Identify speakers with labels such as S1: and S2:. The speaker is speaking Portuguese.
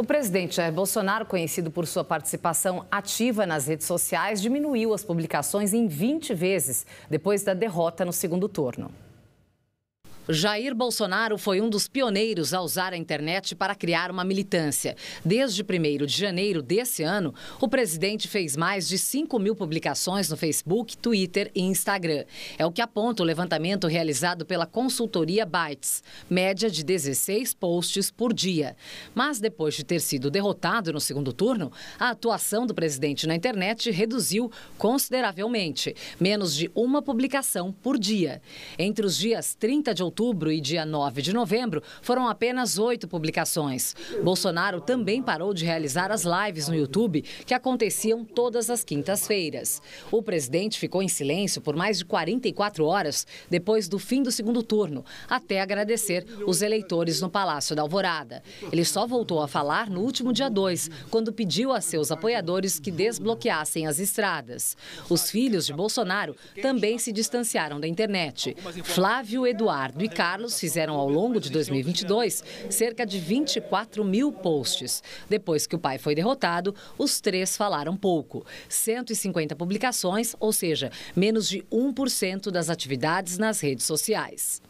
S1: O presidente Jair Bolsonaro, conhecido por sua participação ativa nas redes sociais, diminuiu as publicações em 20 vezes depois da derrota no segundo turno. Jair Bolsonaro foi um dos pioneiros a usar a internet para criar uma militância. Desde 1 de janeiro desse ano, o presidente fez mais de 5 mil publicações no Facebook, Twitter e Instagram. É o que aponta o levantamento realizado pela consultoria Bytes, média de 16 posts por dia. Mas depois de ter sido derrotado no segundo turno, a atuação do presidente na internet reduziu consideravelmente, menos de uma publicação por dia. Entre os dias 30 de outubro outubro e dia 9 de novembro, foram apenas oito publicações. Bolsonaro também parou de realizar as lives no YouTube, que aconteciam todas as quintas-feiras. O presidente ficou em silêncio por mais de 44 horas depois do fim do segundo turno, até agradecer os eleitores no Palácio da Alvorada. Ele só voltou a falar no último dia 2, quando pediu a seus apoiadores que desbloqueassem as estradas. Os filhos de Bolsonaro também se distanciaram da internet. Flávio Eduardo e e Carlos fizeram ao longo de 2022 cerca de 24 mil posts. Depois que o pai foi derrotado, os três falaram pouco. 150 publicações, ou seja, menos de 1% das atividades nas redes sociais.